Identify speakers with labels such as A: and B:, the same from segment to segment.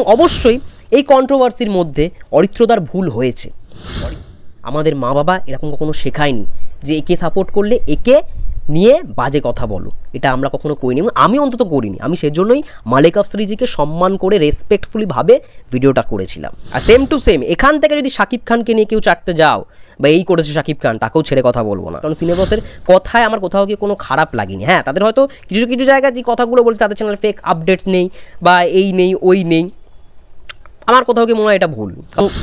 A: এবং অবশ্যই এই কন্ট্রোভার্সির মধ্যে অরিত্রদার ভুল হয়েছে আমাদের মা বাবা এরকম কখনো শেখায়নি যে একে সাপোর্ট করলে একে নিয়ে বাজে কথা বলো এটা আমরা কখনো করিনি এবং আমি অন্তত করিনি আমি সেজন্যই মালিক শ্রীজিকে সম্মান করে রেসপেক্টফুলিভাবে ভিডিওটা করেছিলাম আর সেম টু সেম এখান থেকে যদি শাকিব খানকে নিয়ে কেউ চাটতে যাও বা এই করেছে শাকিব খান তাকেও ছেড়ে কথা বলবো না কারণ সিনেবাসের কথায় আমার কোথাও কি কোনো খারাপ লাগেনি হ্যাঁ তাদের হয়তো কিছু কিছু জায়গায় যে কথাগুলো বলছে তাদের চ্যানেল ফেক আপডেটস নেই বা এই নেই ওই নেই আমার কোথাও কি মনে হয় এটা ভুল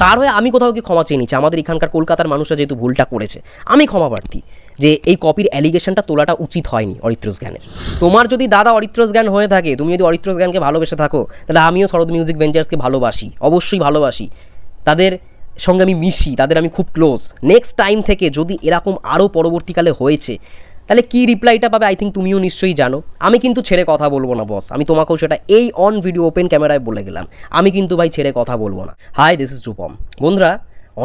A: তার হয়ে আমি কোথাও কি ক্ষমা চেয়ে নিচ্ছি আমাদের এখানকার কলকাতার মানুষরা যেহেতু ভুলটা করেছে আমি ক্ষমা প্রার্থী যে এই কপির অ্যালিগেশনটা তোলাটা উচিত হয়নি অরিত্রস জ্ঞানের তোমার যদি দাদা অরিত্রস জ্ঞান হয়ে থাকে তুমি যদি অরিত্রস জ্ঞানকে ভালোবেসে থাকো তাহলে আমিও শরদ মিউজিক ভেঞ্চার্সকে ভালোবাসি অবশ্যই ভালোবাসি তাদের সঙ্গে আমি মিশি তাদের আমি খুব ক্লোজ নেক্সট টাইম থেকে যদি এরকম আরও পরবর্তীকালে হয়েছে তাহলে কি রিপ্লাইটা পাবে আই থিঙ্ক তুমিও নিশ্চয়ই জানো আমি কিন্তু ছেড়ে কথা বলবো না বস আমি তোমাকেও সেটা এই অন ভিডিও ওপেন ক্যামেরায় বলে গেলাম আমি কিন্তু ভাই ছেড়ে কথা বলবো না হাই দিস ইজ রূপম বন্ধুরা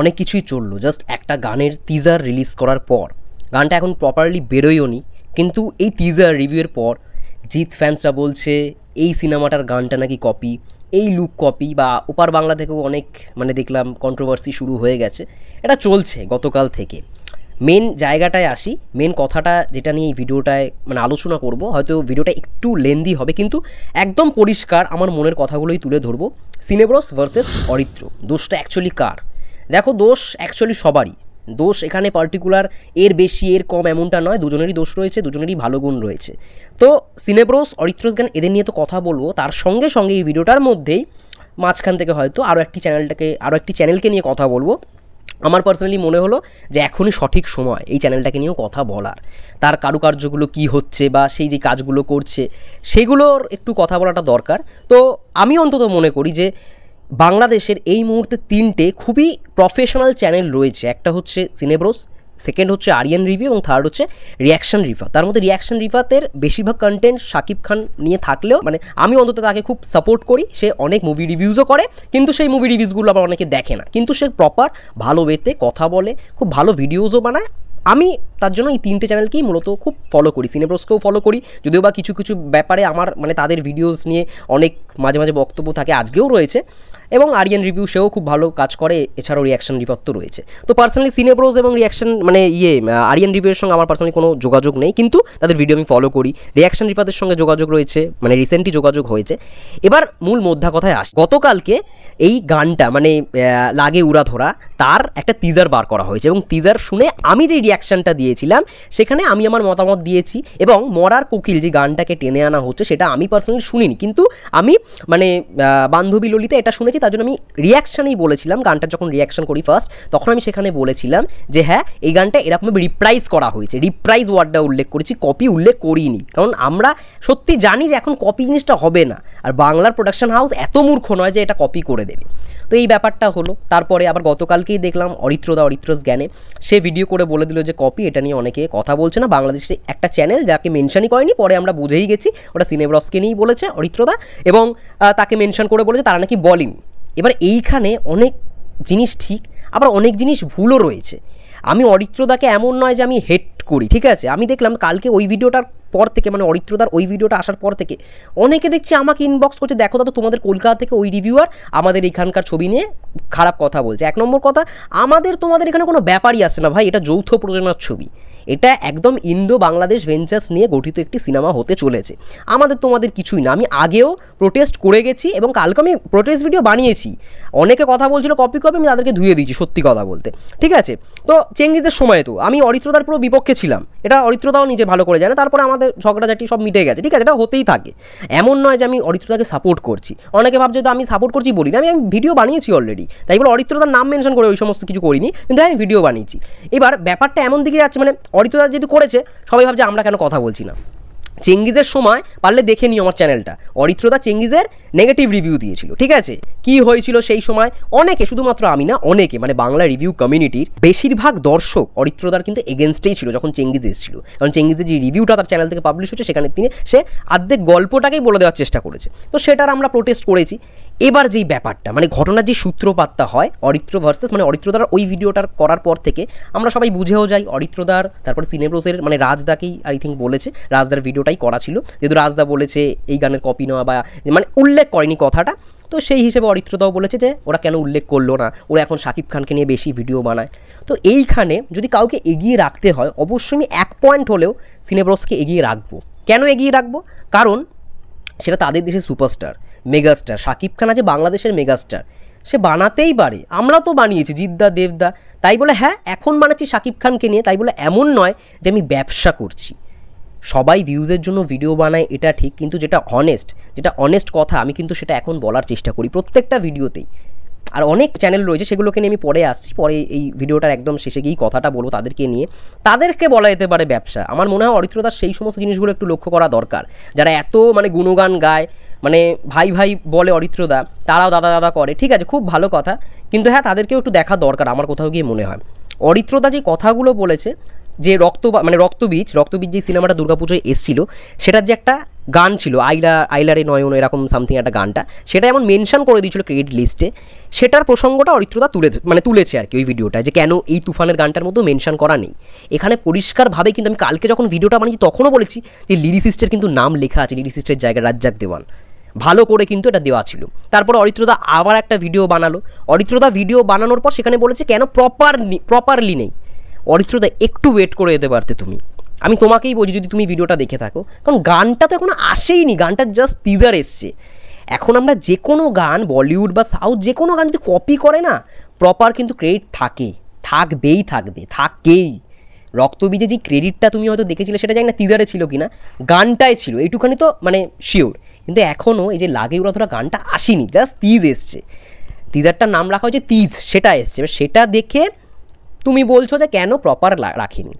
A: অনেক কিছুই চললো জাস্ট একটা গানের টিজার রিলিজ করার পর গানটা এখন প্রপারলি বেরোয়ও নি কিন্তু এই টিজার রিভিউয়ের পর জিৎ ফ্যান্সরা বলছে এই সিনেমাটার গানটা নাকি কপি এই লুক কপি বা ওপার বাংলা থেকেও অনেক মানে দেখলাম কন্ট্রোভার্সি শুরু হয়ে গেছে এটা চলছে গতকাল থেকে মেন জায়গাটায় আসি মেন কথাটা যেটা নিয়ে এই ভিডিওটায় মানে আলোচনা করব হয়তো ভিডিওটা একটু লেন্দি হবে কিন্তু একদম পরিষ্কার আমার মনের কথাগুলোই তুলে ধরবো সিনেব্রস ভার্সেস অরিত্র দোষটা অ্যাকচুয়ালি কার দেখো দোষ অ্যাকচুয়ালি সবারই দোষ এখানে পার্টিকুলার এর বেশি এর কম এমনটা নয় দুজনেরই দোষ রয়েছে দুজনেরই ভালো গুণ রয়েছে তো সিনেব্রোস অরিত্রস গান এদের নিয়ে তো কথা বলবো তার সঙ্গে সঙ্গে এই ভিডিওটার মধ্যেই মাঝখান থেকে হয়তো আরও একটি চ্যানেলটাকে আরও একটি চ্যানেলকে নিয়ে কথা বলবো আমার পার্সোনালি মনে হলো যে এখনই সঠিক সময় এই চ্যানেলটাকে নিয়েও কথা বলার তার কারুকার্যগুলো কি হচ্ছে বা সেই যে কাজগুলো করছে সেগুলোর একটু কথা বলাটা দরকার তো আমি অন্তত মনে করি যে বাংলাদেশের এই মুহূর্তে তিনটে খুবই প্রফেশনাল চ্যানেল রয়েছে একটা হচ্ছে সিনেব্রোস সেকেন্ড হচ্ছে আরিয়ান রিভিউ এবং থার্ড হচ্ছে রিয়াকশন রিফা তার মধ্যে রিয়াকশন রিফাতের বেশিরভাগ কন্টেন্ট শাকিব খান নিয়ে থাকলেও মানে আমি অন্তত তাকে খুব সাপোর্ট করি সে অনেক মুভি রিভিউজও করে কিন্তু সেই মুভি রিভিউজগুলো আবার অনেকে দেখে না কিন্তু সে প্রপার ভালো বেতে কথা বলে খুব ভালো ভিডিওজও বানায় আমি তার জন্য এই তিনটে চ্যানেলকেই মূলত খুব ফলো করি সিনেপ্রোসকেও ফলো করি যদিও বা কিছু কিছু ব্যাপারে আমার মানে তাদের ভিডিওস নিয়ে অনেক মাঝে মাঝে বক্তব্য থাকে আজকেও রয়েছে এবং আরিয়ান রিভিউ সেও খুব ভালো কাজ করে এছাড়াও রিয়াকশন রিপথ তো রয়েছে তো পার্সোনালি সিনেব্রোজ এবং রিয়াকশন মানে ইয়ে আরিয়ান রিভিউয়ের সঙ্গে আমার পার্সোনালি কোনো যোগাযোগ নেই কিন্তু তাদের ভিডিও আমি ফলো করি রিয়াকশন রিপাতের সঙ্গে যোগাযোগ রয়েছে মানে রিসেন্টলি যোগাযোগ হয়েছে এবার মূল মধ্যা কথায় আস গতকালকে এই গানটা মানে লাগে উড়া ধরা তার একটা টিজার বার করা হয়েছে এবং টিজার শুনে আমি যে রিয়াকশানটা দিয়েছিলাম সেখানে আমি আমার মতামত দিয়েছি এবং মরার কোকিল যে গানটাকে টেনে আনা হচ্ছে সেটা আমি পার্সোনালি শুনিনি কিন্তু আমি মানে বান্ধবী ললিতা এটা শুনেছি তার জন্য আমি রিয়াকশানেই বলেছিলাম গানটা যখন রিয়াকশন করি ফার্স্ট তখন আমি সেখানে বলেছিলাম যে হ্যাঁ এই গানটা এরকমভাবে রিপ্রাইজ করা হয়েছে রিপ্রাইজ ওয়ার্ডটা উল্লেখ করেছি কপি উল্লেখ করিনি কারণ আমরা সত্যি জানি যে এখন কপি জিনিসটা হবে না আর বাংলার প্রোডাকশন হাউস এত মূর্খ নয় যে এটা কপি করে দেবে তো এই ব্যাপারটা হলো তারপরে আবার গতকালকেই দেখলাম অরিত্রদা অরিত্রস জ্ঞানে সে ভিডিও করে বলে দিল যে কপি এটা নিয়ে অনেকে কথা বলছে না বাংলাদেশের একটা চ্যানেল যাকে মেনশনই করেনি পরে আমরা বুঝেই গেছি ওটা সিনেব্রসকে নিয়েই বলেছে অরিত্রদা এবং তাকে মেনশন করে বলেছে তারা নাকি বলিনি এবার এইখানে অনেক জিনিস ঠিক আবার অনেক জিনিস ভুলও রয়েছে আমি অরিত্রদাকে এমন নয় যে আমি হেট করি ঠিক আছে আমি দেখলাম কালকে ওই ভিডিওটার পর থেকে মানে অরিত্রদার ওই ভিডিওটা আসার পর থেকে অনেকে দেখছি আমাকে ইনবক্স করছে দেখো দাদা তোমাদের কলকাতা থেকে ওই রিভিউয়ার আমাদের এখানকার ছবি নিয়ে খারাপ কথা বলছে এক নম্বর কথা আমাদের তোমাদের এখানে কোনো ব্যাপারই আসে না ভাই এটা যৌথ প্রযোজনার ছবি এটা একদম ইন্দো বাংলাদেশ ভেঞ্চার্স নিয়ে গঠিত একটি সিনেমা হতে চলেছে আমাদের তোমাদের কিছুই না আমি আগেও প্রোটেস্ট করে গেছি এবং কালকে আমি প্রোটেস্ট ভিডিও বানিয়েছি অনেকে কথা বলছিল কপি কপি আমি তাদেরকে ধুয়ে দিয়েছি সত্যি কথা বলতে ঠিক আছে তো চেঙ্গিজের সময় তো আমি অরিত্রতার পুরো বিপক্ষে ছিলাম এটা অরিত্রতাও নিজে ভালো করে জানে তারপরে আমাদের ঝগড়াঝাটি সব মিটে গেছে ঠিক আছে এটা হতেই থাকে এমন নয় যে আমি অরিত্রতাকে সাপোর্ট করছি অনেকে ভাবছে তো আমি সাপোর্ট করছি বলি না আমি আমি ভিডিও বানিয়েছি অলরেডি তাই বলে অরিত্রতার নাম মেনশন করে ওই সমস্ত কিছু করিনি কিন্তু হ্যাঁ, আমি ভিডিও বানিয়েছি এবার ব্যাপারটা এমন দিকে যাচ্ছে মানে অরিত্রদা যেহেতু করেছে সবাই ভাবছে আমরা কেন কথা বলছি না চেঙ্গিজের সময় পারলে দেখে নিও আমার চ্যানেলটা অরিত্রদা চেঙ্গিজের নেগেটিভ রিভিউ দিয়েছিল ঠিক আছে কি হয়েছিল সেই সময় অনেকে শুধুমাত্র আমি না অনেকে মানে বাংলা রিভিউ কমিউনিটির বেশিরভাগ দর্শক অরিত্রদার কিন্তু এগেনস্টেই ছিল যখন চেঙ্গিজ এসেছিল কারণ চেঙ্গিজের যে রিভিউটা তার চ্যানেল থেকে পাবলিশ হচ্ছে সেখানে তিনি সে আর্ধেক গল্পটাকেই বলে দেওয়ার চেষ্টা করেছে তো সেটার আমরা প্রোটেস্ট করেছি এবার যেই ব্যাপারটা মানে ঘটনার যে সূত্রপাতটা হয় অরিত্র ভার্সেস মানে অরিত্রদার ওই ভিডিওটার করার পর থেকে আমরা সবাই বুঝেও যাই অরিত্রদার তারপর সিনেব্রোসের মানে রাজদাকেই আই থিঙ্ক বলেছে রাজদার ভিডিওটাই করা ছিল যেহেতু রাজদা বলেছে এই গানের কপি নেওয়া বা মানে উল্লেখ করেনি কথাটা তো সেই হিসেবে অরিত্রদাও বলেছে যে ওরা কেন উল্লেখ করলো না ওরা এখন শাকিব খানকে নিয়ে বেশি ভিডিও বানায় তো এইখানে যদি কাউকে এগিয়ে রাখতে হয় অবশ্যই আমি এক পয়েন্ট হলেও সিনেব্রসকে এগিয়ে রাখবো কেন এগিয়ে রাখবো কারণ সেটা তাদের দেশের সুপারস্টার মেগাস্টার সাকিব খান আছে বাংলাদেশের মেগাস্টার সে বানাতেই পারে আমরা তো বানিয়েছি জিদ্দা দেবদা তাই বলে হ্যাঁ এখন বানাচ্ছি সাকিব খানকে নিয়ে তাই বলে এমন নয় যে আমি ব্যবসা করছি সবাই ভিউজের জন্য ভিডিও বানায় এটা ঠিক কিন্তু যেটা অনেস্ট যেটা অনেস্ট কথা আমি কিন্তু সেটা এখন বলার চেষ্টা করি প্রত্যেকটা ভিডিওতেই আর অনেক চ্যানেল রয়েছে সেগুলোকে নিয়ে আমি পরে আসছি পরে এই ভিডিওটার একদম শেষে গিয়েই কথাটা বলবো তাদেরকে নিয়ে তাদেরকে বলা যেতে পারে ব্যবসা আমার মনে হয় অরিত্রতার সেই সমস্ত জিনিসগুলো একটু লক্ষ্য করা দরকার যারা এত মানে গুণগান গায় মানে ভাই ভাই বলে অরিত্রদা তারাও দাদা দাদা করে ঠিক আছে খুব ভালো কথা কিন্তু হ্যাঁ তাদেরকেও একটু দেখা দরকার আমার কোথাও গিয়ে মনে হয় অরিত্রদা যে কথাগুলো বলেছে যে রক্ত মানে রক্তবীজ রক্তবীজ যে সিনেমাটা দুর্গাপুজোয় এসছিল সেটার যে একটা গান ছিল আইলা আইলারে নয়ন এরকম সামথিং একটা গানটা সেটা এমন মেনশন করে দিয়েছিল ক্রেডিট লিস্টে সেটার প্রসঙ্গটা অরিত্রতা তুলে মানে তুলেছে আর কি ওই ভিডিওটা যে কেন এই তুফানের গানটার মধ্যে মেনশন করা নেই এখানে পরিষ্কারভাবে কিন্তু আমি কালকে যখন ভিডিওটা বানিয়েছি তখনও বলেছি যে লিডিসিস্টের কিন্তু নাম লেখা আছে লিডিসিস্টের জায়গায় রাজ্জাক দেওয়ান ভালো করে কিন্তু এটা দেওয়া ছিল তারপর অরিত্রদা আবার একটা ভিডিও বানালো অরিত্রদা ভিডিও বানানোর পর সেখানে বলেছে কেন প্রপার প্রপারলি নেই অরিত্রদা একটু ওয়েট করে যেতে পারতে তুমি আমি তোমাকেই বলছি যদি তুমি ভিডিওটা দেখে থাকো কারণ গানটা তো এখনও আসেইনি গানটা জাস্ট টিজার এসছে এখন আমরা যে কোনো গান বলিউড বা সাউথ যে কোনো গান যদি কপি করে না প্রপার কিন্তু ক্রেডিট থাকে থাকবেই থাকবে থাকেই রক্তবীজে যে ক্রেডিটটা তুমি হয়তো দেখেছিলে সেটা জানি না টিজারে ছিল কি না গানটাই ছিল এইটুখানি তো মানে শিওর কিন্তু এখনও এই যে লাগে ওরা ধরা গানটা আসেনি জাস্ট তিজ এসছে টিজারটার নাম রাখা হয়েছে তিজ সেটা এসছে সেটা দেখে তুমি বলছো যে কেন প্রপার রাখিনি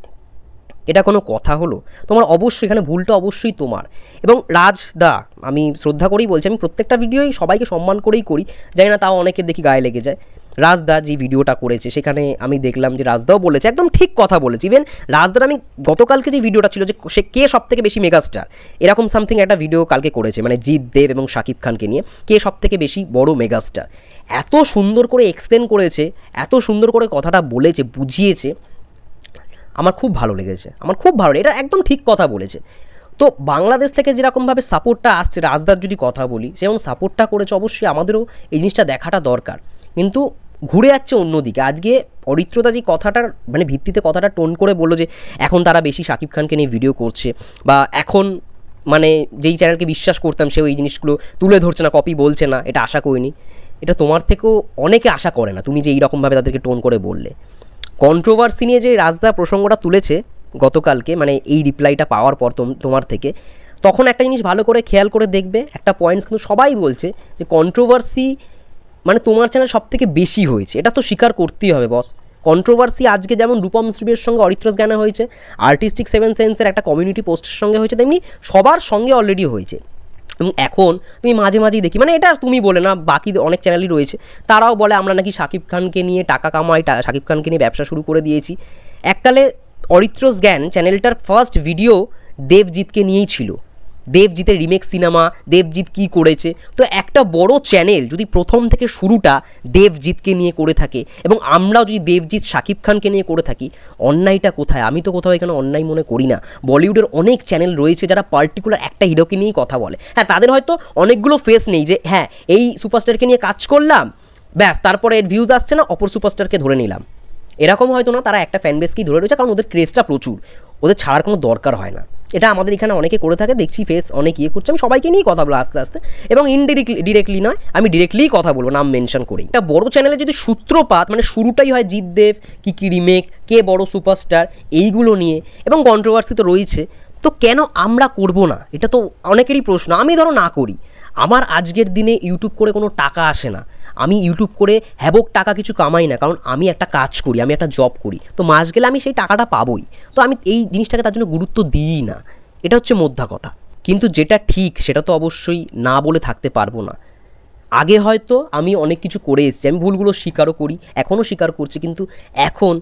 A: এটা কোনো কথা হলো তোমার অবশ্যই এখানে ভুলটা অবশ্যই তোমার এবং রাজ দা আমি শ্রদ্ধা করেই বলছি আমি প্রত্যেকটা ভিডিওই সবাইকে সম্মান করেই করি জানি না তাও অনেকের দেখি গায়ে লেগে যায় রাজদা যে ভিডিওটা করেছে সেখানে আমি দেখলাম যে রাজদাও বলেছে একদম ঠিক কথা বলেছে ইভেন রাজদার আমি গতকালকে যে ভিডিওটা ছিল যে সে কে সব থেকে বেশি মেগাস্টার এরকম সামথিং একটা ভিডিও কালকে করেছে মানে জিৎ দেব এবং শাকিব খানকে নিয়ে কে সব থেকে বেশি বড় মেগাস্টার এত সুন্দর করে এক্সপ্লেন করেছে এত সুন্দর করে কথাটা বলেছে বুঝিয়েছে আমার খুব ভালো লেগেছে আমার খুব ভালো এটা একদম ঠিক কথা বলেছে তো বাংলাদেশ থেকে যেরকমভাবে সাপোর্টটা আসছে রাজদার যদি কথা বলি সেরকম সাপোর্টটা করেছে অবশ্যই আমাদেরও এই জিনিসটা দেখাটা দরকার কিন্তু ঘুরে যাচ্ছে অন্যদিকে আজকে অরিত্রতা যে কথাটার মানে ভিত্তিতে কথাটা টোন করে বললো যে এখন তারা বেশি শাকিব খানকে নিয়ে ভিডিও করছে বা এখন মানে যেই চ্যানেলকে বিশ্বাস করতাম সে ওই জিনিসগুলো তুলে ধরছে না কপি বলছে না এটা আশা করিনি এটা তোমার থেকেও অনেকে আশা করে না তুমি যে এইরকমভাবে তাদেরকে টোন করে বললে কন্ট্রোভার্সি নিয়ে যে রাজদা প্রসঙ্গটা তুলেছে গতকালকে মানে এই রিপ্লাইটা পাওয়ার পর তোমার থেকে তখন একটা জিনিস ভালো করে খেয়াল করে দেখবে একটা পয়েন্টস কিন্তু সবাই বলছে যে কন্ট্রোভার্সি মানে তোমার চ্যানেল সব থেকে বেশি হয়েছে এটা তো স্বীকার করতেই হবে বস কন্ট্রোভার্সি আজকে যেমন রূপম শ্রীবের সঙ্গে অরিত্রস গানা হয়েছে আর্টিস্টিক সেভেন সেন্সের একটা কমিউনিটি পোস্টের সঙ্গে হয়েছে তেমনি সবার সঙ্গে অলরেডি হয়েছে এবং এখন তুমি মাঝে মাঝেই দেখি মানে এটা তুমি বলে না বাকি অনেক চ্যানেলই রয়েছে তারাও বলে আমরা নাকি শাকিব খানকে নিয়ে টাকা কামাই শাকিব খানকে নিয়ে ব্যবসা শুরু করে দিয়েছি এককালে অরিত্রস জ্ঞান চ্যানেলটার ফার্স্ট ভিডিও দেবজিৎকে নিয়েই ছিল দেবজিতের রিমেক সিনেমা দেবজিৎ কি করেছে তো একটা বড় চ্যানেল যদি প্রথম থেকে শুরুটা দেবজিৎকে নিয়ে করে থাকে এবং আমরাও যদি দেবজিৎ শাকিব খানকে নিয়ে করে থাকি অন্যায়টা কোথায় আমি তো কোথাও এখানে অন্যায় মনে করি না বলিউডের অনেক চ্যানেল রয়েছে যারা পার্টিকুলার একটা হিরোকে নিয়েই কথা বলে হ্যাঁ তাদের হয়তো অনেকগুলো ফেস নেই যে হ্যাঁ এই সুপারস্টারকে নিয়ে কাজ করলাম ব্যাস তারপরে এর ভিউজ আসছে না অপর সুপারস্টারকে ধরে নিলাম এরকম হয়তো না তারা একটা ফ্যানবেসকেই ধরে রয়েছে কারণ ওদের ক্রেজটা প্রচুর ওদের ছাড়ার কোনো দরকার হয় না এটা আমাদের এখানে অনেকে করে থাকে দেখছি ফেস অনেক ইয়ে করছে আমি সবাইকে নিয়েই কথা বলো আস্তে আস্তে এবং ইনডিরেক্টলি ডিরেক্টলি নয় আমি ডিরেক্টলিই কথা বলবো নাম মেনশন করি একটা বড় চ্যানেলে যদি সূত্রপাত মানে শুরুটাই হয় দেব কী কী রিমেক কে বড় সুপারস্টার এইগুলো নিয়ে এবং কন্ট্রোভার্সি তো রয়েছে তো কেন আমরা করব না এটা তো অনেকেরই প্রশ্ন আমি ধরো না করি আমার আজকের দিনে ইউটিউব করে কোনো টাকা আসে না আমি ইউটিউব করে হ্যাবক টাকা কিছু কামাই না কারণ আমি একটা কাজ করি আমি একটা জব করি তো মাস গেলে আমি সেই টাকাটা পাবই তো আমি এই জিনিসটাকে তার জন্য গুরুত্ব দিই না এটা হচ্ছে মধ্যা কথা কিন্তু যেটা ঠিক সেটা তো অবশ্যই না বলে থাকতে পারবো না আগে হয়তো আমি অনেক কিছু করে এসেছি আমি ভুলগুলো স্বীকারও করি এখনও স্বীকার করছি কিন্তু এখন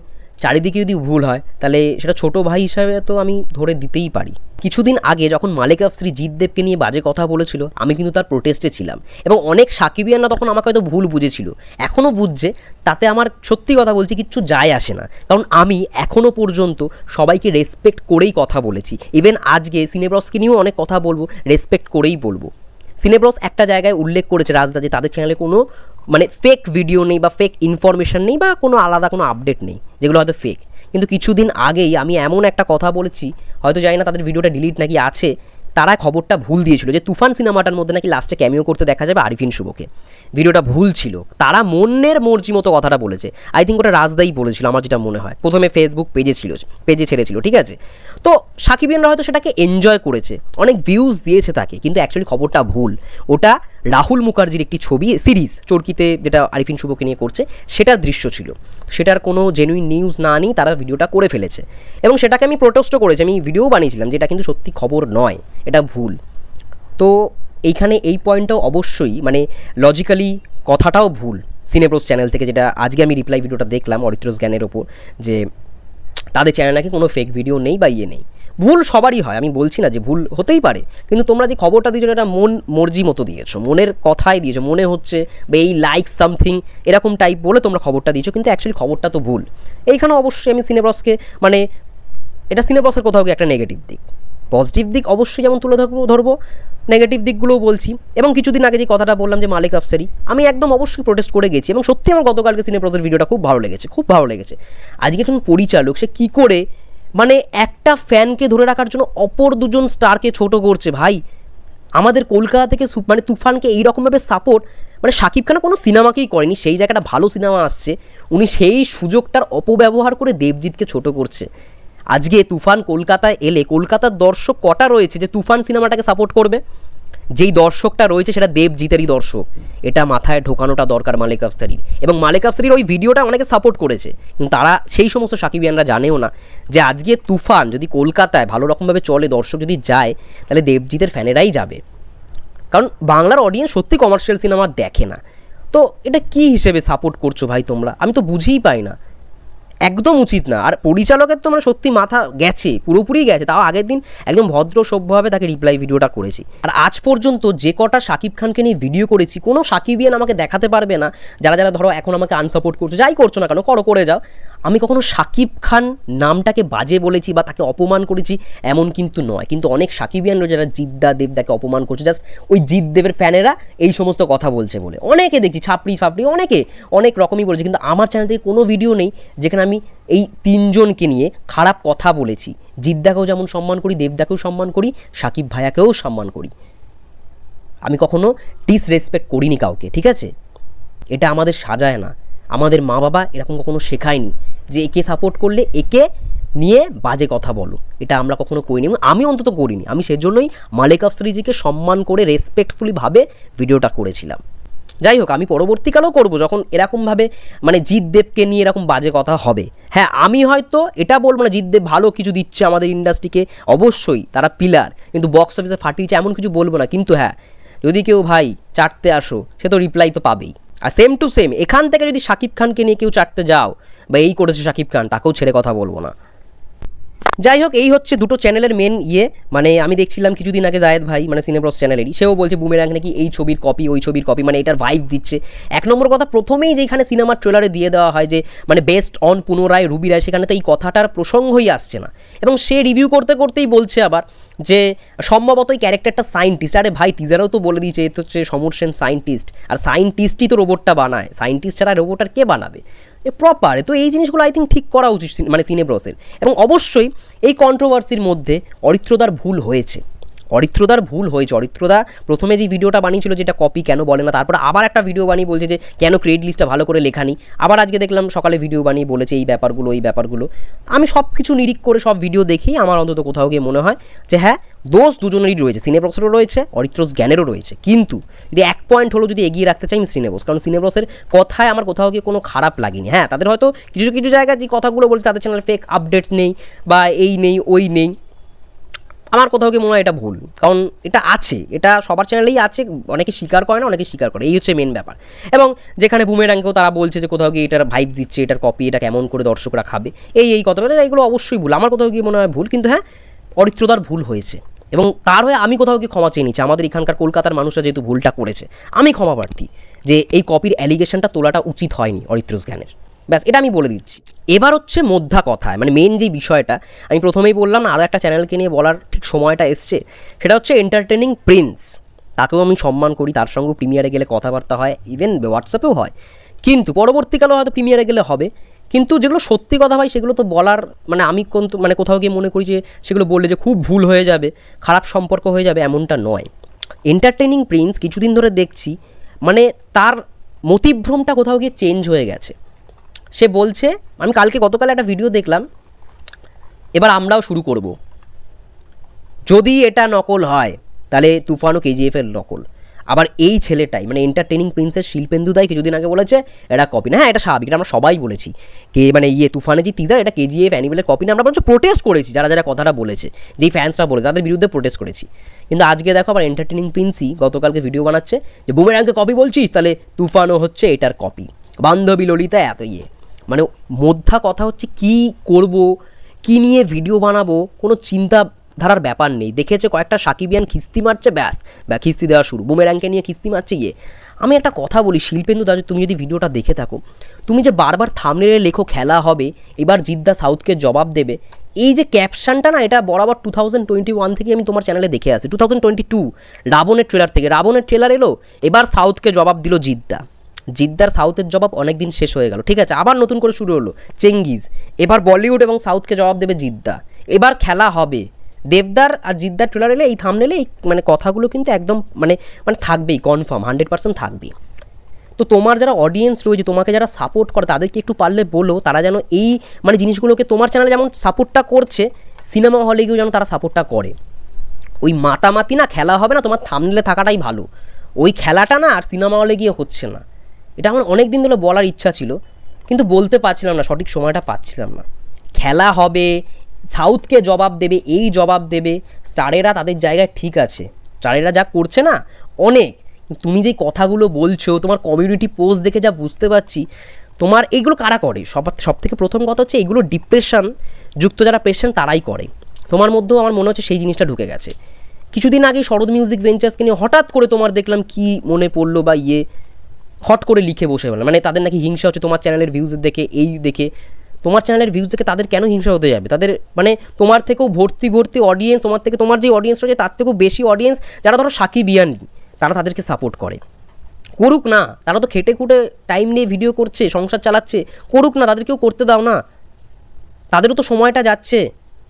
A: চারিদিকে যদি ভুল হয় তাহলে সেটা ছোট ভাই হিসাবে তো আমি ধরে দিতেই পারি কিছুদিন আগে যখন মালিক আফশ্রী দেবকে নিয়ে বাজে কথা বলেছিল আমি কিন্তু তার প্রোটেস্টে ছিলাম এবং অনেক সাকিবিয়ানরা তখন আমাকে হয়তো ভুল বুঝেছিল এখনও বুঝছে তাতে আমার সত্যি কথা বলছি কিচ্ছু যায় আসে না কারণ আমি এখনও পর্যন্ত সবাইকে রেসপেক্ট করেই কথা বলেছি ইভেন আজকে সিনেব্রসকে নিয়েও অনেক কথা বলবো রেসপেক্ট করেই বলবো সিনেব্রস একটা জায়গায় উল্লেখ করেছে রাজদা যে তাদের চ্যানেলে কোনো মানে ফেক ভিডিও নেই বা ফেক ইনফরমেশান নেই বা কোনো আলাদা কোনো আপডেট নেই যেগুলো হয়তো ফেক কিন্তু কিছুদিন আগেই আমি এমন একটা কথা বলেছি হয়তো জানি না তাদের ভিডিওটা ডিলিট নাকি আছে তারা খবরটা ভুল দিয়েছিল যে তুফান সিনেমাটার মধ্যে নাকি লাস্টে ক্যামিও করতে দেখা যাবে আরিফিন শুভকে ভিডিওটা ভুল ছিল তারা মনের মর্জি মতো কথাটা বলেছে আই থিঙ্ক ওটা রাজদাই বলেছিল আমার যেটা মনে হয় প্রথমে ফেসবুক পেজে ছিল পেজে ছেড়েছিল ঠিক আছে তো সাকিবিয়ানরা হয়তো সেটাকে এনজয় করেছে অনেক ভিউজ দিয়েছে তাকে কিন্তু অ্যাকচুয়ালি খবরটা ভুল ওটা রাহুল মুখার্জির একটি ছবি সিরিজ চরকিতে যেটা আরিফিন শুভকে নিয়ে করছে সেটার দৃশ্য ছিল সেটার কোনো জেনুইন নিউজ না নিয়ে তারা ভিডিওটা করে ফেলেছে এবং সেটাকে আমি প্রোটেস্টও করেছি আমি ভিডিও বানিয়েছিলাম যেটা কিন্তু সত্যি খবর নয় এটা ভুল তো এইখানে এই পয়েন্টটাও অবশ্যই মানে লজিক্যালি কথাটাও ভুল সিনেপ্রোস চ্যানেল থেকে যেটা আজকে আমি রিপ্লাই ভিডিওটা দেখলাম অরিত্রস জ্ঞানের ওপর যে তাদের চ্যানেল নাকি কোনো ফেক ভিডিও নেই বা ইয়ে নেই ভুল সবারই হয় আমি বলছি না যে ভুল হতেই পারে কিন্তু তোমরা যে খবরটা দিয়েছো এটা মন মর্জি মতো দিয়েছো মনের কথাই দিয়েছো মনে হচ্ছে বা এই লাইক সামথিং এরকম টাইপ বলে তোমরা খবরটা দিয়েছো কিন্তু অ্যাকচুয়ালি খবরটা তো ভুল এইখানেও অবশ্যই আমি সিনেবসকে মানে এটা সিনেবসের কোথাও একটা নেগেটিভ দিক পজিটিভ দিক অবশ্যই যেমন তুলে ধরবো ধরবো নেগেটিভ দিকগুলোও বলছি এবং কিছুদিন আগে যে কথাটা বললাম যে মালিক আফসারি আমি একদম অবশ্যই প্রোটেস্ট করে গেছি এবং সত্যি আমার গতকালকে সিনেপ্রজের ভিডিওটা খুব ভালো লেগেছে খুব ভালো লেগেছে আজকে একজন পরিচালক সে কী করে মানে একটা ফ্যানকে ধরে রাখার জন্য অপর দুজন স্টারকে ছোট করছে ভাই আমাদের কলকাতা থেকে মানে তুফানকে এইরকমভাবে সাপোর্ট মানে শাকিব খানা কোনো সিনেমাকেই করেনি সেই জায়গাটা ভালো সিনেমা আসছে উনি সেই সুযোগটার অপব্যবহার করে দেবজিৎকে ছোট করছে আজকে তুফান কলকাতায় এলে কলকাতার দর্শক কটা রয়েছে যে তুফান সিনেমাটাকে সাপোর্ট করবে যেই দর্শকটা রয়েছে সেটা দেবজিতেরই দর্শক এটা মাথায় ঢোকানোটা দরকার মালিক আফসারির এবং মালিক আফসারির ওই ভিডিওটা অনেকে সাপোর্ট করেছে কিন্তু তারা সেই সমস্ত সাকিবিয়ানরা জানেও না যে আজকে তুফান যদি কলকাতায় ভালো রকমভাবে চলে দর্শক যদি যায় তাহলে দেবজিতের ফ্যানেরাই যাবে কারণ বাংলার অডিয়েন্স সত্যি কমার্শিয়াল সিনেমা দেখে না তো এটা কি হিসেবে সাপোর্ট করছো ভাই তোমরা আমি তো বুঝেই পাই না একদম উচিত না আর পরিচালকের তো মানে সত্যি মাথা গেছে পুরোপুরি গেছে তাও আগের দিন একদম ভদ্র সভ্যভাবে তাকে রিপ্লাই ভিডিওটা করেছি আর আজ পর্যন্ত যে কটা শাকিব খানকে নিয়ে ভিডিও করেছি কোনো সাকিবিয়ান আমাকে দেখাতে পারবে না যারা যারা ধরো এখন আমাকে আনসাপোর্ট করছো যাই করছো না কেন করো করে যাও আমি কখনো সাকিব খান নামটাকে বাজে বলেছি বা তাকে অপমান করেছি এমন কিন্তু নয় কিন্তু অনেক সাকিবিয়ানরা যারা জিদ্দা দেবদাকে অপমান করছে জাস্ট ওই জিদ্দেবের ফ্যানেরা এই সমস্ত কথা বলছে বলে অনেকে দেখছি ছাপড়ি ফাপড়ি অনেকে অনেক রকমই বলেছে কিন্তু আমার চ্যানেল থেকে কোনো ভিডিও নেই যেখানে আমি এই তিনজনকে নিয়ে খারাপ কথা বলেছি জিদ্দাকেও যেমন সম্মান করি দেবদাকেও সম্মান করি সাকিব ভাইয়াকেও সম্মান করি আমি কখনো ডিসরেসপেক্ট করিনি কাউকে ঠিক আছে এটা আমাদের সাজায় না আমাদের মা বাবা এরকম কখনো শেখায়নি যে একে সাপোর্ট করলে একে নিয়ে বাজে কথা বলো এটা আমরা কখনো করিনি এবং আমি অন্তত করিনি আমি সেজন্যই মালিক আফসরিজিকে সম্মান করে রেসপেক্টফুলিভাবে ভিডিওটা করেছিলাম যাই হোক আমি পরবর্তীকালেও করব যখন এরকমভাবে মানে জিতদেবকে নিয়ে এরকম বাজে কথা হবে হ্যাঁ আমি হয়তো এটা বলবো না জিতদেব ভালো কিছু দিচ্ছে আমাদের ইন্ডাস্ট্রিকে অবশ্যই তারা পিলার কিন্তু বক্স অফিসে ফাটিয়েছে এমন কিছু বলবো না কিন্তু হ্যাঁ যদি কেউ ভাই চাটতে আসো সে তো রিপ্লাই তো পাবেই আর সেম টু সেম এখান থেকে যদি শাকিব খানকে নিয়ে কেউ চাটতে যাও বা এই করেছে শাকিব খান তাকেও ছেড়ে কথা বলবো না যাই হোক এই হচ্ছে দুটো চ্যানেলের মেন ইয়ে মানে আমি দেখছিলাম কিছুদিন আগে জায়দ ভাই মানে সিনেপ্রস চ্যানেলেরই সেও বলছে বুমেরাং নাকি এই ছবির কপি ওই ছবির কপি মানে এটার ভাইব দিচ্ছে এক নম্বর কথা প্রথমেই যেখানে সিনেমার ট্রেলারে দিয়ে দেওয়া হয় যে মানে বেস্ট অন পুনরায় রুবি রায় সেখানে তো এই কথাটার প্রসঙ্গই আসছে না এবং সে রিভিউ করতে করতেই বলছে আবার যে সম্ভবত এই ক্যারেক্টারটা সায়েন্টিস্ট আরে ভাই টিজারও তো বলে দিয়েছে এ তো হচ্ছে সমর সেন সায়েন্টিস্ট আর সায়েন্টিস্টই তো রোবটটা বানায় সায়েন্টিস্ট ছাড়া রোবট আর কে বানাবে প্রপার তো এই জিনিসগুলো আই থিঙ্ক ঠিক করা উচিত মানে সিনেব্রসের এবং অবশ্যই এই কন্ট্রোভার্সির মধ্যে অরিত্রদার ভুল হয়েছে অরিত্রদার ভুল হয়েছে অরিত্রদা প্রথমে যে ভিডিওটা বানিয়েছিল যেটা কপি কেন বলে না তারপর আবার একটা ভিডিও বানিয়ে বলছে যে কেন ক্রেডিট লিস্টটা ভালো করে লেখানি আবার আজকে দেখলাম সকালে ভিডিও বানিয়ে বলেছে এই ব্যাপারগুলো এই ব্যাপারগুলো আমি সব কিছু নিরীক্ষ করে সব ভিডিও দেখেই আমার অন্তত কোথাও গিয়ে মনে হয় যে হ্যাঁ দোষ দুজনেরই রয়েছে সিনেপ্রসেরও রয়েছে অরিত্রস জ্ঞানেরও রয়েছে কিন্তু যদি এক পয়েন্ট হলো যদি এগিয়ে রাখতে চাই আমি সিনেবস কারণ সিনেবসের কথায় আমার কোথাও গিয়ে কোনো খারাপ লাগেনি হ্যাঁ তাদের হয়তো কিছু কিছু জায়গায় যে কথাগুলো বলছে তাদের চ্যানেল ফেক আপডেটস নেই বা এই নেই ওই নেই আমার কোথাও কি মনে হয় এটা ভুল কারণ এটা আছে এটা সবার চ্যানেলেই আছে অনেকে স্বীকার করে না অনেকে স্বীকার করে এই হচ্ছে মেন ব্যাপার এবং যেখানে বুমেরাঙ্কেও তারা বলছে যে কোথাও গিয়ে এটার ভাইব দিচ্ছে এটার কপি এটা কেমন করে দর্শকরা খাবে এই এই কথা বলে এগুলো অবশ্যই ভুল আমার কোথাও গিয়ে মনে হয় ভুল কিন্তু হ্যাঁ অরিত্রদার ভুল হয়েছে এবং তার হয়ে আমি কোথাও গিয়ে ক্ষমা চেয়ে নিচ্ছি আমাদের এখানকার কলকাতার মানুষরা যেহেতু ভুলটা করেছে আমি ক্ষমা প্রার্থী যে এই কপির অ্যালিগেশনটা তোলাটা উচিত হয়নি অরিত্র জ্ঞানের ব্যাস এটা আমি বলে দিচ্ছি এবার হচ্ছে মধ্যা কথায় মানে মেন যে বিষয়টা আমি প্রথমেই বললাম না আরও একটা চ্যানেলকে নিয়ে বলার ঠিক সময়টা এসছে সেটা হচ্ছে এন্টারটেনিং প্রিন্স তাকেও আমি সম্মান করি তার সঙ্গে প্রিমিয়ারে গেলে কথাবার্তা হয় ইভেন হোয়াটসঅ্যাপেও হয় কিন্তু পরবর্তীকালে হয়তো প্রিমিয়ারে গেলে হবে কিন্তু যেগুলো সত্যি কথা ভাই সেগুলো তো বলার মানে আমি কোন মানে কোথাও গিয়ে মনে করি যে সেগুলো বললে যে খুব ভুল হয়ে যাবে খারাপ সম্পর্ক হয়ে যাবে এমনটা নয় এন্টারটেনিং প্রিন্স কিছুদিন ধরে দেখছি মানে তার মতিভ্রমটা কোথাও গিয়ে চেঞ্জ হয়ে গেছে সে বলছে আমি কালকে গতকাল একটা ভিডিও দেখলাম এবার আমরাও শুরু করব যদি এটা নকল হয় তাহলে তুফানও কেজিএফের নকল আবার এই ছেলেটাই মানে এন্টারটেনিং প্রিন্সেস শিল্পেন্দু দাই কিছুদিন আগে বলেছে এটা কপি না হ্যাঁ এটা স্বাভাবিক এটা আমরা সবাই বলেছি কে মানে ইয়ে তুফানে যে টিজার এটা কেজিএফ অ্যানিমেলের কপি না আমরা বলছি প্রোটেস্ট করেছি যারা যারা কথাটা বলেছে যেই ফ্যান্সরা বলে তাদের বিরুদ্ধে প্রোটেস্ট করেছি কিন্তু আজকে দেখো আবার এন্টারটেনিং প্রিন্সই গতকালকে ভিডিও বানাচ্ছে যে বুমেরাংকে কপি বলছিস তাহলে তুফানও হচ্ছে এটার কপি বান্ধবী ললিতা এত ইয়ে মানে মধ্যা কথা হচ্ছে কি করব কি নিয়ে ভিডিও বানাবো কোনো চিন্তা ধারার ব্যাপার নেই দেখেছে কয়েকটা সাকিবিয়ান খিস্তি মারছে ব্যাস বা খিস্তি দেওয়া শুরু বুমেরাঙ্কে নিয়ে খিস্তি মারছে ইয়ে আমি একটা কথা বলি শিল্পেন্দু দাজু তুমি যদি ভিডিওটা দেখে থাকো তুমি যে বারবার থামনেলে লেখো খেলা হবে এবার জিদ্দা সাউথকে জবাব দেবে এই যে ক্যাপশানটা না এটা বরাবর টু থাউজেন্ড টোয়েন্টি ওয়ান থেকে আমি তোমার চ্যানেলে দেখে আসি টু থাউজেন্ড টোয়েন্টি টু রাবণের ট্রেলার থেকে রাবণের ট্রেলার এলো এবার সাউথকে জবাব দিল জিদ্দা জিদ্দার সাউথের জবাব অনেক দিন শেষ হয়ে গেল ঠিক আছে আবার নতুন করে শুরু হলো চেঙ্গিজ এবার বলিউড এবং সাউথকে জবাব দেবে জিদ্দা এবার খেলা হবে দেবদার আর জিদ্দার ট্রেলার এলে এই থামনেলে এই মানে কথাগুলো কিন্তু একদম মানে মানে থাকবেই কনফার্ম হান্ড্রেড পার্সেন্ট থাকবে তো তোমার যারা অডিয়েন্স রয়েছে তোমাকে যারা সাপোর্ট করে তাদেরকে একটু পারলে বলো তারা যেন এই মানে জিনিসগুলোকে তোমার চ্যানেলে যেমন সাপোর্টটা করছে সিনেমা হলে গিয়েও যেন তারা সাপোর্টটা করে ওই মাতামাতি না খেলা হবে না তোমার থামনেলে থাকাটাই ভালো ওই খেলাটা না আর সিনেমা হলে গিয়ে হচ্ছে না এটা আমার অনেক দিন ধরে বলার ইচ্ছা ছিল কিন্তু বলতে পারছিলাম না সঠিক সময়টা পাচ্ছিলাম না খেলা হবে সাউথকে জবাব দেবে এই জবাব দেবে স্টারেরা তাদের জায়গায় ঠিক আছে স্টারেরা যা করছে না অনেক তুমি যে কথাগুলো বলছো তোমার কমিউনিটি পোস্ট দেখে যা বুঝতে পারছি তোমার এইগুলো কারা করে সবার সব থেকে প্রথম কথা হচ্ছে এগুলো ডিপ্রেশন যুক্ত যারা পেশেন্ট তারাই করে তোমার মধ্যেও আমার মনে হচ্ছে সেই জিনিসটা ঢুকে গেছে কিছুদিন আগে শরৎ মিউজিক ভেঞ্চার্সকে নিয়ে হঠাৎ করে তোমার দেখলাম কি মনে পড়লো বা ইয়ে হট করে লিখে বসে বলে মানে তাদের নাকি হিংসা হচ্ছে তোমার চ্যানেলের ভিউজ দেখে এই দেখে তোমার চ্যানেলের ভিউজ দেখে তাদের কেন হিংসা হতে যাবে তাদের মানে তোমার থেকেও ভর্তি ভর্তি অডিয়েন্স তোমার থেকে তোমার যে অডিয়েন্স রয়েছে তার থেকেও বেশি অডিয়েন্স যারা ধরো সাকি ইয়ানি তারা তাদেরকে সাপোর্ট করে করুক না তারা তো খেটে খুটে টাইম নিয়ে ভিডিও করছে সংসার চালাচ্ছে করুক না তাদেরকেও করতে দাও না তাদেরও তো সময়টা যাচ্ছে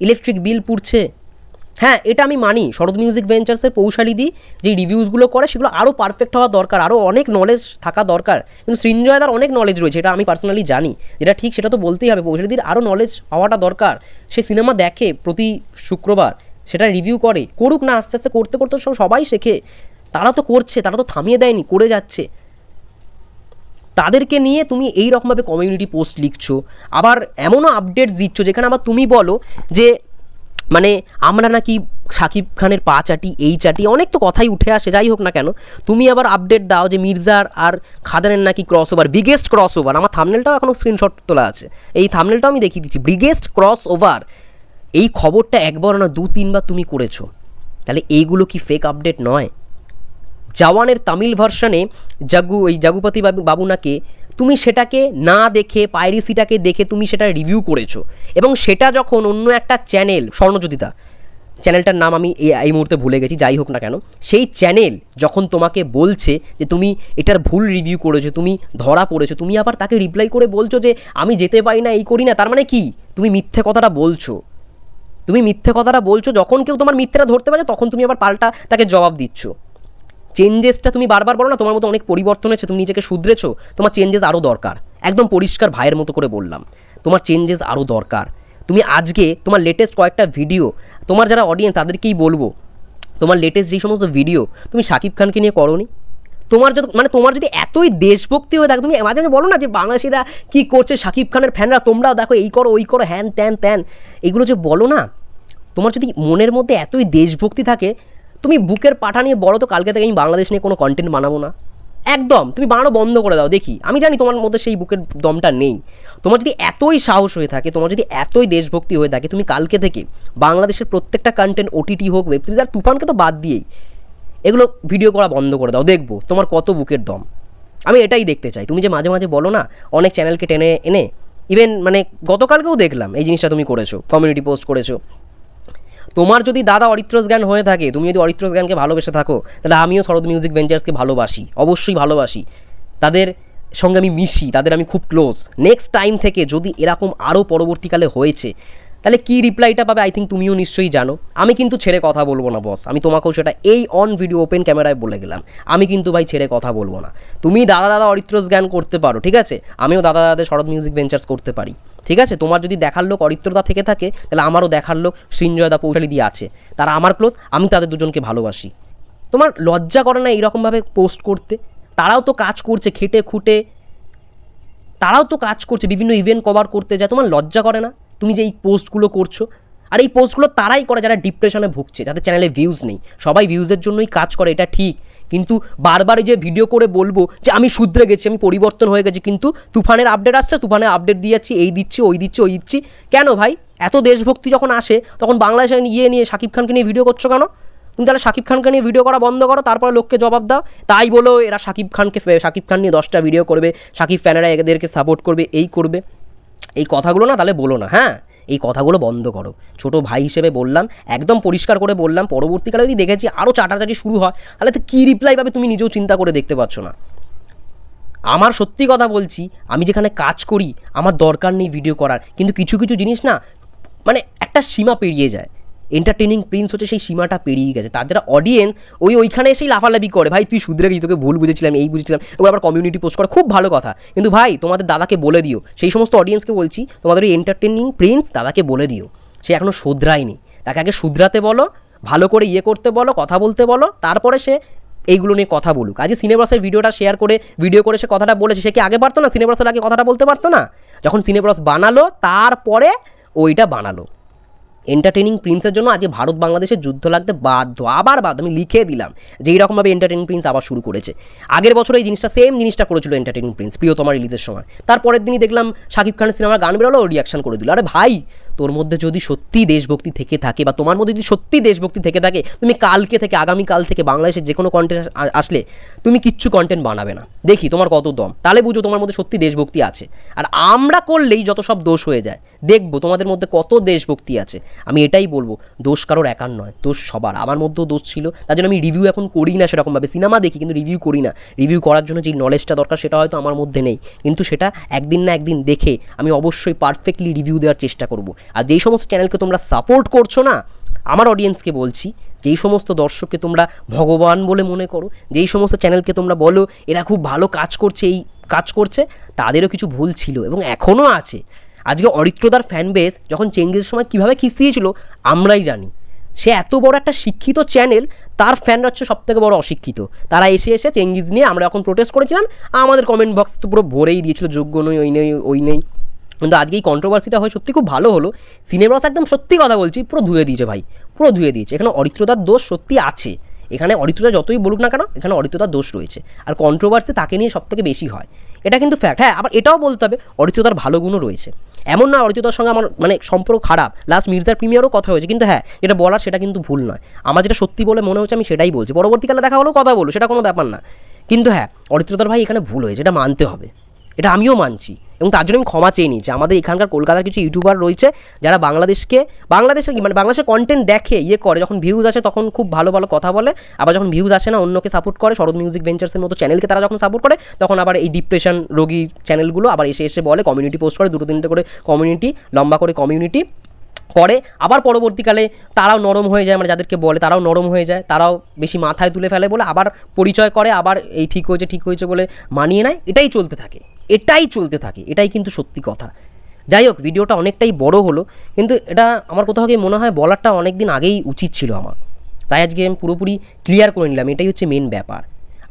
A: ইলেকট্রিক বিল পুড়ছে হ্যাঁ এটা আমি মানি শরৎ মিউজিক ভেঞ্চার্সের পৌশালিদি যে রিভিউজগুলো করে সেগুলো আরও পারফেক্ট হওয়া দরকার আরও অনেক নলেজ থাকা দরকার কিন্তু সৃঞ্জয়দার অনেক নলেজ রয়েছে এটা আমি পার্সোনালি জানি যেটা ঠিক সেটা তো বলতেই হবে পৌশালিদির আরও নলেজ হওয়াটা দরকার সে সিনেমা দেখে প্রতি শুক্রবার সেটা রিভিউ করে করুক না আস্তে আস্তে করতে করতে সব সবাই শেখে তারা তো করছে তারা তো থামিয়ে দেয়নি করে যাচ্ছে তাদেরকে নিয়ে তুমি এই রকমভাবে কমিউনিটি পোস্ট লিখছো আবার এমনও আপডেটস দিচ্ছ যেখানে আবার তুমি বলো যে মানে আমরা নাকি শাকিব খানের পা চাটি এই চাটি অনেক তো কথাই উঠে আসে যাই হোক না কেন তুমি আবার আপডেট দাও যে মির্জার আর খাদানের নাকি cross over biggest cross over আমার থামনেলটাও এখনও স্ক্রিনশট তোলা আছে এই থামনেলটাও আমি দেখিয়ে দিচ্ছি বিগেস্ট ক্রস ওভার এই খবরটা একবার না দু তিনবার তুমি করেছো তাহলে এইগুলো কি ফেক আপডেট নয় জওয়ানের তামিল ভার্সানে জাগু এই জাগুপতি বাবু বাবুনাকে তুমি সেটাকে না দেখে পাইরিসিটাকে দেখে তুমি সেটা রিভিউ করেছো এবং সেটা যখন অন্য একটা চ্যানেল স্বর্ণজ্যোতিতা চ্যানেলটার নাম আমি এই মুহূর্তে ভুলে গেছি যাই হোক না কেন সেই চ্যানেল যখন তোমাকে বলছে যে তুমি এটার ভুল রিভিউ করেছো তুমি ধরা পড়েছো তুমি আবার তাকে রিপ্লাই করে বলছো যে আমি যেতে পারি না এই করি না তার মানে কি তুমি মিথ্যে কথাটা বলছো তুমি মিথ্যে কথাটা বলছো যখন কেউ তোমার মিথ্যেটা ধরতে পারে তখন তুমি আবার পাল্টা তাকে জবাব দিচ্ছ চেঞ্জেসটা তুমি বারবার বলো না তোমার মতো অনেক পরিবর্তন হয়েছে তুমি নিজেকে শুধরেছো তোমার চেঞ্জেস আরও দরকার একদম পরিষ্কার ভাইয়ের মতো করে বললাম তোমার চেঞ্জেস আরও দরকার তুমি আজকে তোমার লেটেস্ট কয়েকটা ভিডিও তোমার যারা অডিয়েন্স তাদেরকেই বলবো তোমার লেটেস্ট যেই সমস্ত ভিডিও তুমি শাকিব খানকে নিয়ে করনি তোমার যত মানে তোমার যদি এতই দেশভক্তি হয়ে থাকে তুমি মাঝে মাঝে বলো না যে বাংলাদেশিরা কী করছে শাকিব খানের ফ্যানরা তোমরাও দেখো এই করো ওই করো হ্যান ত্যান ত্যান এগুলো যে বলো না তোমার যদি মনের মধ্যে এতই দেশভক্তি থাকে তুমি বুকের পাঠা নিয়ে বলো তো কালকে থেকে আমি বাংলাদেশ নিয়ে কোনো কন্টেন্ট বানাবো না একদম তুমি বানানো বন্ধ করে দাও দেখি আমি জানি তোমার মধ্যে সেই বুকের দমটা নেই তোমার যদি এতই সাহস হয়ে থাকে তোমার যদি এতই দেশভক্তি হয়ে থাকে তুমি কালকে থেকে বাংলাদেশের প্রত্যেকটা কন্টেন্ট ওটিটি হোক ওয়েব সিরিজ আর তুফানকে তো বাদ দিয়েই এগুলো ভিডিও করা বন্ধ করে দাও দেখবো তোমার কত বুকের দম আমি এটাই দেখতে চাই তুমি যে মাঝে মাঝে বলো না অনেক চ্যানেলকে টেনে এনে ইভেন মানে গতকালকেও দেখলাম এই জিনিসটা তুমি করেছো কমিউনিটি পোস্ট করেছো তোমার যদি দাদা অরিত্রস জ্ঞান হয়ে থাকে তুমি যদি অরিত্রস জ্ঞানকে ভালোবেসে থাকো তাহলে আমিও শরৎ মিউজিক ভেঞ্চার্সকে ভালোবাসি অবশ্যই ভালোবাসি তাদের সঙ্গে আমি মিশি তাদের আমি খুব ক্লোজ নেক্সট টাইম থেকে যদি এরকম আরও পরবর্তীকালে হয়েছে তাহলে কি রিপ্লাইটা পাবে আই থিঙ্ক তুমিও নিশ্চয়ই জানো আমি কিন্তু ছেড়ে কথা বলবো না বস আমি তোমাকেও সেটা এই অন ভিডিও ওপেন ক্যামেরায় বলে গেলাম আমি কিন্তু ভাই ছেড়ে কথা বলবো না তুমি দাদা দাদা অরিত্রস জ্ঞান করতে পারো ঠিক আছে আমিও দাদা দাদা শরৎ মিউজিক ভেঞ্চার্স করতে পারি ঠিক আছে তোমার যদি দেখার লোক অরিত্রতা থেকে থাকে তাহলে আমারও দেখার লোক সৃঞ্জয়দা পৌশালী দিয়ে আছে তারা আমার ক্লোজ আমি তাদের দুজনকে ভালোবাসি তোমার লজ্জা করে না এইরকমভাবে পোস্ট করতে তারাও তো কাজ করছে খেটে খুঁটে তারাও তো কাজ করছে বিভিন্ন ইভেন্ট কভার করতে যায় তোমার লজ্জা করে না তুমি যে এই পোস্টগুলো করছো আর এই পোস্টগুলো তারাই করে যারা ডিপ্রেশনে ভুগছে যাদের চ্যানেলে ভিউজ নেই সবাই ভিউজের জন্যই কাজ করে এটা ঠিক কিন্তু বারবার যে ভিডিও করে বলবো যে আমি শুধরে গেছি আমি পরিবর্তন হয়ে গেছি কিন্তু তুফানের আপডেট আসছে তুফানের আপডেট দিয়ে যাচ্ছি এই দিচ্ছি ওই দিচ্ছি ওই দিচ্ছি কেন ভাই এত দেশভক্তি যখন আসে তখন বাংলাদেশে ইয়ে নিয়ে শাকিব খানকে নিয়ে ভিডিও করছো কেন তুমি তাহলে শাকিব খানকে নিয়ে ভিডিও করা বন্ধ করো তারপরে লোককে জবাব দাও তাই বলো এরা শাকিব খানকে শাকিব খান নিয়ে দশটা ভিডিও করবে শাকিব ফ্যানেরা এদেরকে সাপোর্ট করবে এই করবে এই কথাগুলো না তাহলে বলো না হ্যাঁ এই কথাগুলো বন্ধ করো ছোট ভাই হিসেবে বললাম একদম পরিষ্কার করে বললাম পরবর্তীকালে যদি দেখেছি আরও চাটাচাটি শুরু হয় তাহলে তো কী রিপ্লাই পাবে তুমি নিজেও চিন্তা করে দেখতে পাচ্ছ না আমার সত্যি কথা বলছি আমি যেখানে কাজ করি আমার দরকার নেই ভিডিও করার কিন্তু কিছু কিছু জিনিস না মানে একটা সীমা পেরিয়ে যায় এন্টারটেনিং প্রিন্স হচ্ছে সেই সীমাটা পেরিয়ে গেছে তার যারা অডিয়েন্স ওই ওইখানে এসেই লাফালাফি করে ভাই তুই সুদরে গেছি তোকে ভুল বুঝেছিলাম এই বুঝেছিলাম এবং আবার কমিউনিটি পোস্ট করা খুব ভালো কথা কিন্তু ভাই তোমাদের দাদাকে বলে দিও সেই সমস্ত অডিয়েন্সকে বলছি তোমাদের ওই এন্টারটেনিং প্রিন্স দাদাকে বলে দিও সে এখনও শুধরায়নি তাকে আগে শুধরাতে বলো ভালো করে ইয়ে করতে বলো কথা বলতে বলো তারপরে সে এইগুলো নিয়ে কথা বলুক আজকে সিনেব্রসের ভিডিওটা শেয়ার করে ভিডিও করে সে কথাটা বলেছে সে কি আগে পারতো না সিনেব্রসের আগে কথাটা বলতে পারতো না যখন সিনেব্রস বানালো তারপরে ওইটা বানালো এন্টারটেনিং প্রিন্সের জন্য আজকে ভারত বাংলাদেশের যুদ্ধ লাগতে বাধ্য আবার বাধ্য আমি লিখে দিলাম যে এইরকমভাবে এন্টারটেনিং প্রিন্স আবার শুরু করেছে আগের বছর এই জিনিসটা সেম জিনিসটা করেছিল এন্টারটেনিং প্রিন্স প্রিয়তমা রিলিজের সময় তারপরের দিনই দেখলাম শাকিব খানের সিনেমার গান বেরোলো রিয়াকশন করে দিল আরে ভাই তোর মধ্যে যদি সত্যি দেশভক্তি থেকে থাকে বা তোমার মধ্যে যদি সত্যি দেশভক্তি থেকে থাকে তুমি কালকে থেকে আগামীকাল থেকে বাংলাদেশের যে কোনো কন্টেন্ট আসলে তুমি কিচ্ছু কন্টেন্ট বানাবে না দেখি তোমার কত দম তাহলে বুঝো তোমার মধ্যে সত্যি দেশভক্তি আছে আর আমরা করলেই যত সব দোষ হয়ে যায় দেখবো তোমাদের মধ্যে কত দেশভক্তি আছে আমি এটাই বলবো দোষ কারোর একার নয় দোষ সবার আমার মধ্যেও দোষ ছিল তার জন্য আমি রিভিউ এখন করি না সেরকমভাবে সিনেমা দেখি কিন্তু রিভিউ করি না রিভিউ করার জন্য যে নলেজটা দরকার সেটা হয়তো আমার মধ্যে নেই কিন্তু সেটা একদিন না একদিন দেখে আমি অবশ্যই পারফেক্টলি রিভিউ দেওয়ার চেষ্টা করব আর যেই সমস্ত চ্যানেলকে তোমরা সাপোর্ট করছো না আমার অডিয়েন্সকে বলছি যেই সমস্ত দর্শককে তোমরা ভগবান বলে মনে করো যেই সমস্ত চ্যানেলকে তোমরা বলো এরা খুব ভালো কাজ করছে এই কাজ করছে তাদেরও কিছু ভুল ছিল এবং এখনও আছে আজকে অরিত্রদার ফ্যান বেস যখন চেঙ্গিসের সময় কীভাবে খিস্তিয়েছিল আমরাই জানি সে এত বড় একটা শিক্ষিত চ্যানেল তার ফ্যান হচ্ছে সব থেকে বড় অশিক্ষিত তারা এসে এসে চেঙ্গিস নিয়ে আমরা এখন প্রোটেস্ট করেছিলাম আমাদের কমেন্ট বক্স তো পুরো ভরেই দিয়েছিল যোগ্য নই ওই নেই ওই নেই কিন্তু আজকে এই কন্ট্রোভার্সিটা হয়ে সত্যি খুব ভালো হলো সিনেমাস একদম সত্যি কথা বলছি পুরো ধুয়ে দিয়েছে ভাই পুরো ধুয়ে দিয়েছে এখানে অরিত্রদার দোষ সত্যি আছে এখানে অরিত্রতা যতই বলুক না কেন এখানে অরিত্রতার দোষ রয়েছে আর কন্ট্রোভার্সি তাকে নিয়ে সব থেকে বেশি হয় এটা কিন্তু ফ্যাক্ট হ্যাঁ আবার এটাও বলতে হবে অরিত্রতার ভালো গুণও রয়েছে এমন না অরিত্রতার সঙ্গে আমার মানে সম্পর্ক খারাপ লাস্ট মির্জার প্রিমিয়ারও কথা হয়েছে কিন্তু হ্যাঁ যেটা বলার সেটা কিন্তু ভুল নয় আমার যেটা সত্যি বলে মনে হচ্ছে আমি সেটাই বলছি পরবর্তীকালে দেখা হলো কথা বলো সেটা কোনো ব্যাপার না কিন্তু হ্যাঁ অরিত্রতার ভাই এখানে ভুল হয়েছে এটা মানতে হবে এটা আমিও মানছি এবং তার জন্য আমি ক্ষমা চেয়ে নিয়েছি আমাদের এখানকার কলকাতার কিছু ইউটিউবার রয়েছে যারা বাংলাদেশকে বাংলাদেশের কি মানে বাংলাদেশের কন্টেন্ট দেখে ইয়ে করে যখন ভিউজ আসে তখন খুব ভালো ভালো কথা বলে আবার যখন ভিউজ আসে না অন্যকে সাপোর্ট করে শরৎ মিউজিক ভেঞ্চার্সের মতো চ্যানেলকে তারা যখন সাপোর্ট করে তখন আবার এই ডিপ্রেশন রোগী চ্যানেলগুলো আবার এসে এসে বলে কমিউনিটি পোস্ট করে দুটো তিনটে করে কমিউনিটি লম্বা করে কমিউনিটি করে আবার পরবর্তীকালে তারাও নরম হয়ে যায় মানে যাদেরকে বলে তারাও নরম হয়ে যায় তারাও বেশি মাথায় তুলে ফেলে বলে আবার পরিচয় করে আবার এই ঠিক হয়েছে ঠিক হয়েছে বলে মানিয়ে নেয় এটাই চলতে থাকে এটাই চলতে থাকে এটাই কিন্তু সত্যি কথা যাই হোক ভিডিওটা অনেকটাই বড় হলো কিন্তু এটা আমার কোথাও গিয়ে মনে হয় বলারটা অনেক দিন আগেই উচিত ছিল আমার তাই আজকে আমি পুরোপুরি ক্লিয়ার করে নিলাম এটাই হচ্ছে মেন ব্যাপার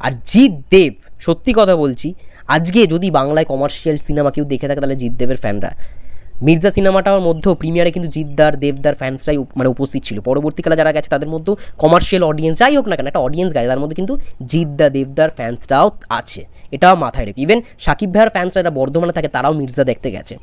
A: আর জিৎ দেব সত্যি কথা বলছি আজকে যদি বাংলায় কমার্শিয়াল সিনেমা কেউ দেখে থাকে তাহলে জিৎ দেবের ফ্যানরা মির্জা সিনেমাটার মধ্যেও প্রিমিয়ারে কিন্তু জিদ্দার দেবদার ফ্যান্সরাই মানে উপস্থিত ছিল পরবর্তীকালে যারা গেছে তাদের মধ্যেও কমার্শিয়াল অডিয়েন্স যাই হোক না কেন একটা অডিয়েন্স গায়ে তার মধ্যে কিন্তু জিদ্দা দেবদার ফ্যান্সরাও আছে এটাও মাথায় রেখে ইভেন সাকিব ভাইয়ার ফ্যান্সরা এটা বর্ধমানে থাকে তারাও মির্জা দেখতে গেছে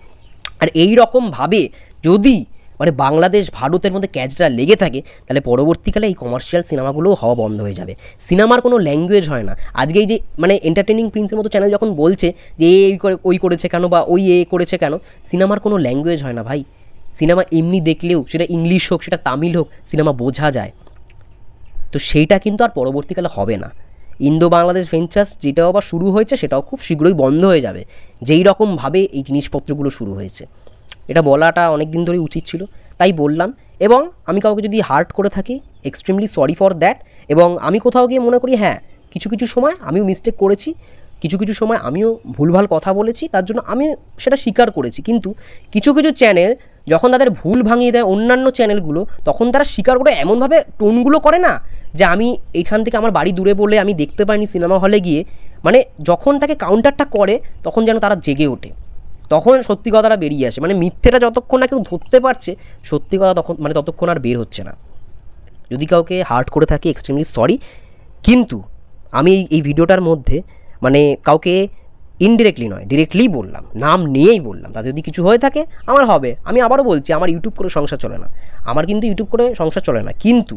A: আর এই রকমভাবে যদি মানে বাংলাদেশ ভারতের মধ্যে ক্যাচটা লেগে থাকে তাহলে পরবর্তীকালে এই কমার্শিয়াল সিনেমাগুলোও হওয়া বন্ধ হয়ে যাবে সিনেমার কোনো ল্যাঙ্গুয়েজ হয় না আজকে এই যে মানে এন্টারটেনিং প্রিন্সের মতো চ্যানেল যখন বলছে যে এই ওই করেছে কেন বা ওই এ করেছে কেন সিনেমার কোনো ল্যাঙ্গুয়েজ হয় না ভাই সিনেমা এমনি দেখলেও সেটা ইংলিশ হোক সেটা তামিল হোক সিনেমা বোঝা যায় তো সেইটা কিন্তু আর পরবর্তীকালে হবে না ইন্দো বাংলাদেশ ভেঞ্চার্স যেটাও আবার শুরু হয়েছে সেটাও খুব শীঘ্রই বন্ধ হয়ে যাবে যেই রকমভাবে এই জিনিসপত্রগুলো শুরু হয়েছে এটা বলাটা অনেক দিন ধরেই উচিত ছিল তাই বললাম এবং আমি কাউকে যদি হার্ট করে থাকি এক্সট্রিমলি সরি ফর দ্যাট এবং আমি কোথাও গিয়ে মনে করি হ্যাঁ কিছু কিছু সময় আমিও মিস্টেক করেছি কিছু কিছু সময় আমিও ভুলভাল কথা বলেছি তার জন্য আমি সেটা স্বীকার করেছি কিন্তু কিছু কিছু চ্যানেল যখন তাদের ভুল ভাঙিয়ে দেয় অন্যান্য চ্যানেলগুলো তখন তারা স্বীকার করে এমনভাবে টোনগুলো করে না যে আমি এইখান থেকে আমার বাড়ি দূরে বলে আমি দেখতে পাইনি সিনেমা হলে গিয়ে মানে যখন তাকে কাউন্টারটা করে তখন যেন তারা জেগে ওঠে তখন সত্যি কথাটা বেরিয়ে আসে মানে মিথ্যেটা যতক্ষণ না কেউ ধরতে পারছে সত্যি কথা তখন মানে ততক্ষণ আর বের হচ্ছে না যদি কাউকে হার্ট করে থাকি এক্সট্রিমলি সরি কিন্তু আমি এই ভিডিওটার মধ্যে মানে কাউকে ইনডিরেক্টলি নয় ডিরেক্টলি বললাম নাম নিয়েই বললাম তাতে যদি কিছু হয়ে থাকে আমার হবে আমি আবারও বলছি আমার ইউটিউব করে সংসার চলে না আমার কিন্তু ইউটিউব করে সংসার চলে না কিন্তু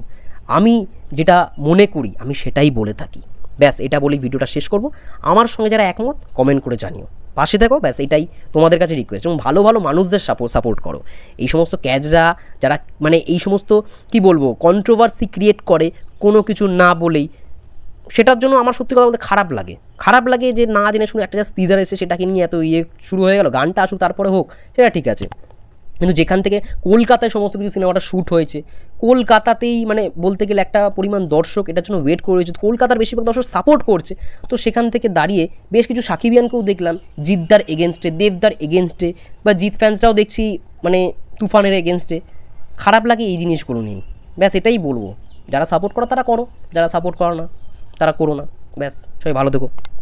A: আমি যেটা মনে করি আমি সেটাই বলে থাকি ব্যাস এটা বলে ভিডিওটা শেষ করব আমার সঙ্গে যারা একমত কমেন্ট করে জানিও পাশে থাকো ব্যাস এটাই তোমাদের কাছে রিকোয়েস্ট এবং ভালো ভালো মানুষদের সাপোর্ট সাপোর্ট করো এই সমস্ত ক্যাচরা যারা মানে এই সমস্ত কি বলবো কন্ট্রোভার্সি ক্রিয়েট করে কোনো কিছু না বলেই সেটার জন্য আমার সত্যি কথা বলতে খারাপ লাগে খারাপ লাগে যে না জেনে শুনে একটা জাস্ট টিজার এসে সেটাকে নিয়ে এত ইয়ে শুরু হয়ে গেল গানটা আসুক তারপরে হোক সেটা ঠিক আছে কিন্তু যেখান থেকে কলকাতায় সমস্ত কিছু সিনেমাটা শ্যুট হয়েছে কলকাতাতেই মানে বলতে গেলে একটা পরিমাণ দর্শক এটার জন্য ওয়েট করে রয়েছে কলকাতার বেশিরভাগ দর্শক সাপোর্ট করছে তো সেখান থেকে দাঁড়িয়ে বেশ কিছু সাকিবিয়ানকেও দেখলাম জিদ্দার এগেনস্টে দেবদার এগেনস্টে বা জিৎ ফ্যান্সটাও দেখছি মানে তুফানের এগেনস্টে খারাপ লাগে এই জিনিসগুলো নিয়ে ব্যাস এটাই বলবো যারা সাপোর্ট করো তারা করো যারা সাপোর্ট করো না তারা করো না ব্যাস সবাই ভালো থেকো